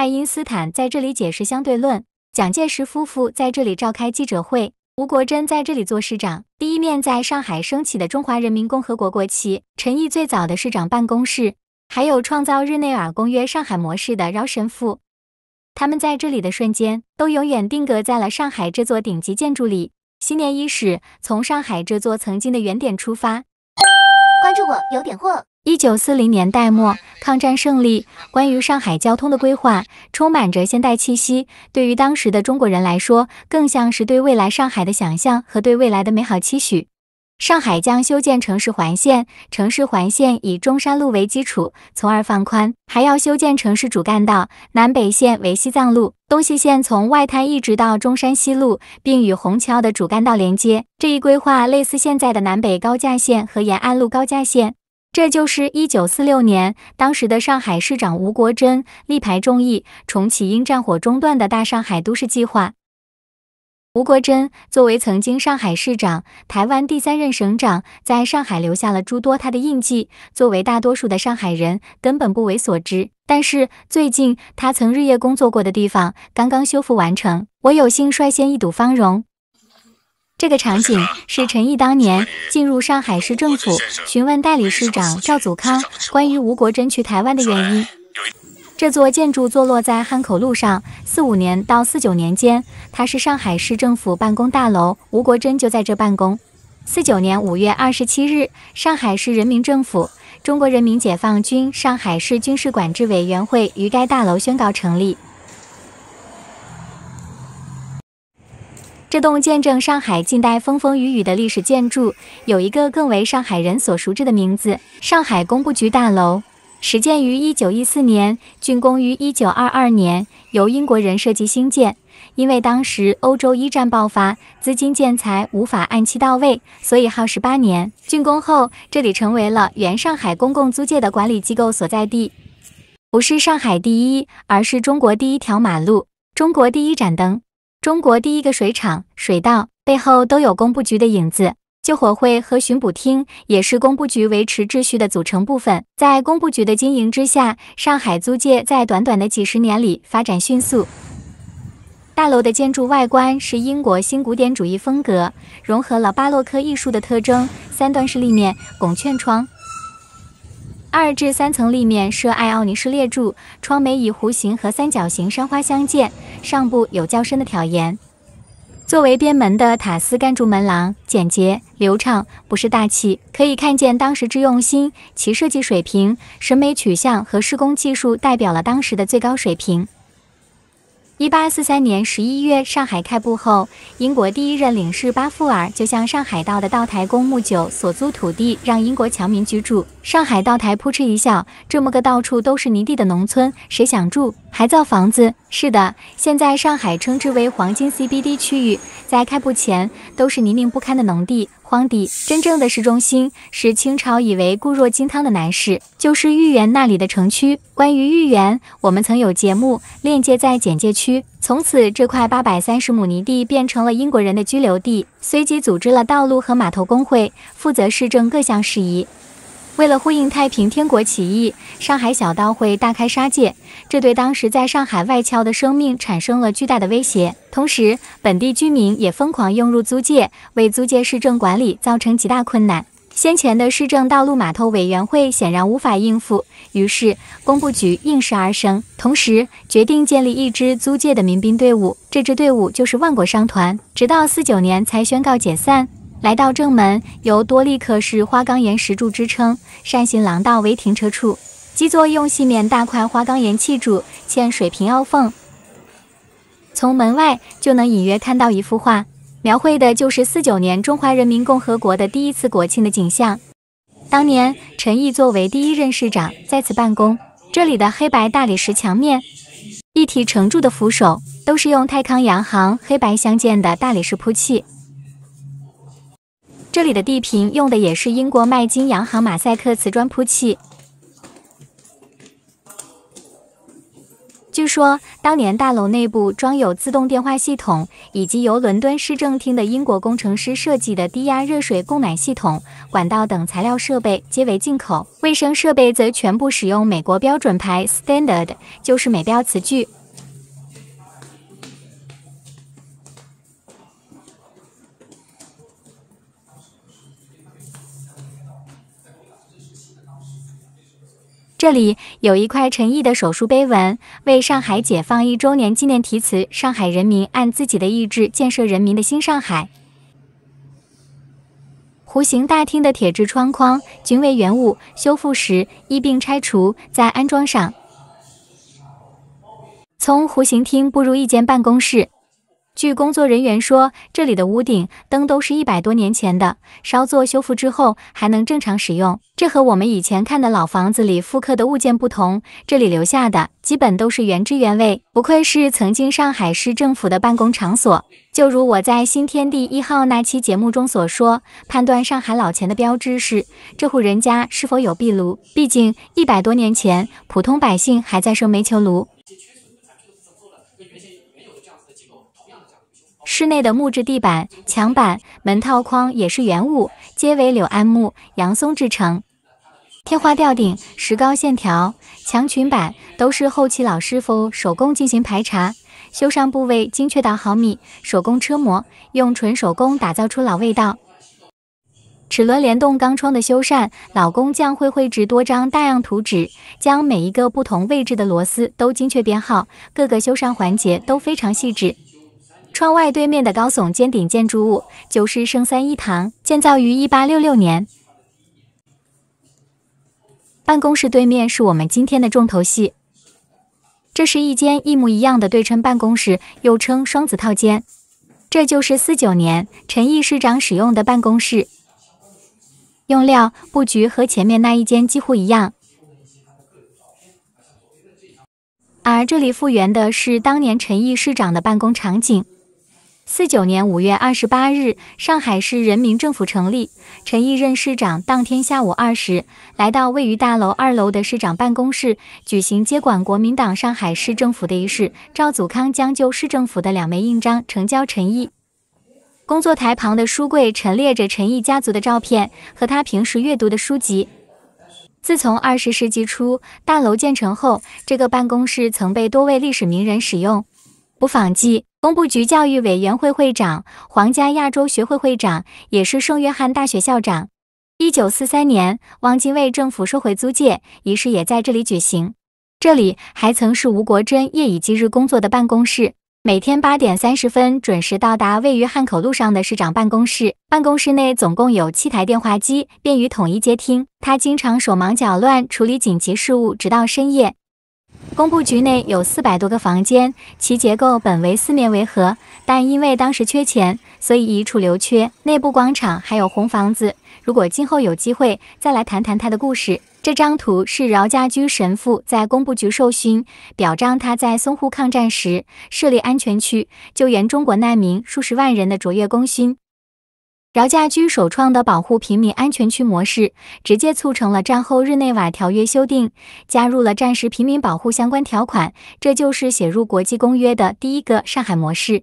爱因斯坦在这里解释相对论，蒋介石夫妇在这里召开记者会，吴国桢在这里做市长，第一面在上海升起的中华人民共和国国旗，陈毅最早的市长办公室，还有创造日内尔公约上海模式的饶神父，他们在这里的瞬间都永远定格在了上海这座顶级建筑里。新年伊始，从上海这座曾经的原点出发，关注我，有点货。一九四零年代末，抗战胜利。关于上海交通的规划，充满着现代气息。对于当时的中国人来说，更像是对未来上海的想象和对未来的美好期许。上海将修建城市环线，城市环线以中山路为基础，从而放宽；还要修建城市主干道，南北线为西藏路，东西线从外滩一直到中山西路，并与虹桥的主干道连接。这一规划类似现在的南北高架线和延安路高架线。这就是一九四六年，当时的上海市长吴国桢力排众议，重启因战火中断的大上海都市计划。吴国桢作为曾经上海市长、台湾第三任省长，在上海留下了诸多他的印记，作为大多数的上海人根本不为所知。但是最近，他曾日夜工作过的地方刚刚修复完成，我有幸率先一睹芳容。这个场景是陈毅当年进入上海市政府，询问代理市长赵祖康关于吴国桢去台湾的原因。这座建筑坐落在汉口路上，四五年到四九年间，它是上海市政府办公大楼，吴国桢就在这办公。四九年五月二十七日，上海市人民政府、中国人民解放军上海市军事管制委员会于该大楼宣告成立。这栋见证上海近代风风雨雨的历史建筑，有一个更为上海人所熟知的名字——上海工部局大楼。始建于1914年，竣工于1922年，由英国人设计兴建。因为当时欧洲一战爆发，资金建材无法按期到位，所以耗时八年。竣工后，这里成为了原上海公共租界的管理机构所在地。不是上海第一，而是中国第一条马路，中国第一盏灯。中国第一个水厂、水道背后都有工部局的影子，救火会和巡捕厅也是工部局维持秩序的组成部分。在工部局的经营之下，上海租界在短短的几十年里发展迅速。大楼的建筑外观是英国新古典主义风格，融合了巴洛克艺术的特征，三段式立面、拱券窗。二至三层立面设爱奥尼式列柱，窗楣以弧形和三角形山花相间，上部有较深的挑檐。作为边门的塔斯干柱门廊简洁流畅，不失大气，可以看见当时之用心。其设计水平、审美取向和施工技术代表了当时的最高水平。一八四三年十一月，上海开埠后，英国第一任领事巴富尔就向上海道的道台公墓九所租土地，让英国侨民居住。上海道台扑哧一笑：这么个到处都是泥地的农村，谁想住？还造房子？是的，现在上海称之为黄金 CBD 区域，在开埠前都是泥泞不堪的农地、荒地。真正的市中心是清朝以为固若金汤的南市，就是豫园那里的城区。关于豫园，我们曾有节目，链接在简介区。从此，这块八百三十亩泥地变成了英国人的居留地，随即组织了道路和码头工会，负责市政各项事宜。为了呼应太平天国起义，上海小刀会大开杀戒，这对当时在上海外侨的生命产生了巨大的威胁。同时，本地居民也疯狂涌入租界，为租界市政管理造成极大困难。先前的市政道路码头委员会显然无法应付，于是工部局应时而生，同时决定建立一支租界的民兵队伍，这支队伍就是万国商团，直到四九年才宣告解散。来到正门，由多利克式花岗岩石柱支撑，扇形廊道为停车处。基座用细面大块花岗岩砌筑，嵌水平凹缝。从门外就能隐约看到一幅画，描绘的就是四九年中华人民共和国的第一次国庆的景象。当年陈毅作为第一任市长在此办公，这里的黑白大理石墙面、一体承柱的扶手，都是用泰康洋行黑白相间的大理石铺砌。这里的地坪用的也是英国麦金洋行马赛克瓷砖铺砌。据说，当年大楼内部装有自动电话系统，以及由伦敦市政厅的英国工程师设计的低压热水供暖系统，管道等材料设备皆为进口；卫生设备则全部使用美国标准牌 （Standard），就是美标瓷具。这里有一块陈毅的手术碑文，为上海解放一周年纪念题词：“上海人民按自己的意志建设人民的新上海。”弧形大厅的铁制窗框均为原物，修复时一并拆除再安装上。从弧形厅步入一间办公室。据工作人员说，这里的屋顶灯都是一百多年前的，稍作修复之后还能正常使用。这和我们以前看的老房子里复刻的物件不同，这里留下的基本都是原汁原味。不愧是曾经上海市政府的办公场所。就如我在新天地一号那期节目中所说，判断上海老钱的标志是这户人家是否有壁炉，毕竟一百多年前，普通百姓还在生煤球炉。室内的木质地板、墙板、门套框也是原物，皆为柳桉木、杨松制成。天花吊顶、石膏线条、墙裙板都是后期老师傅手工进行排查、修缮部位精确到毫米，手工车模，用纯手工打造出老味道。齿轮联动钢窗的修缮，老工匠会绘制多张大样图纸，将每一个不同位置的螺丝都精确编号，各个修缮环节都非常细致。窗外对面的高耸尖顶建筑物就是圣三一堂，建造于一八六六年。办公室对面是我们今天的重头戏，这是一间一模一样的对称办公室，又称双子套间。这就是四九年陈毅市长使用的办公室，用料布局和前面那一间几乎一样，而这里复原的是当年陈毅市长的办公场景。四九年五月二十八日，上海市人民政府成立，陈毅任市长。当天下午二时，来到位于大楼二楼的市长办公室，举行接管国民党上海市政府的仪式。赵祖康将就市政府的两枚印章呈交陈毅。工作台旁的书柜陈列着陈毅家族的照片和他平时阅读的书籍。自从二十世纪初大楼建成后，这个办公室曾被多位历史名人使用。不访记。工部局教育委员会会长、皇家亚洲学会会长，也是圣约翰大学校长。一九四三年，汪精卫政府收回租界仪式也在这里举行。这里还曾是吴国桢夜以继日工作的办公室。每天八点三十分准时到达位于汉口路上的市长办公室。办公室内总共有七台电话机，便于统一接听。他经常手忙脚乱处理紧急事务，直到深夜。工部局内有四百多个房间，其结构本为四面围合，但因为当时缺钱，所以一处留缺。内部广场还有红房子。如果今后有机会再来谈谈他的故事。这张图是饶家驹神父在工部局授勋，表彰他在淞沪抗战时设立安全区，救援中国难民数十万人的卓越功勋。饶家驹首创的保护平民安全区模式，直接促成了战后日内瓦条约修订，加入了战时平民保护相关条款，这就是写入国际公约的第一个“上海模式”。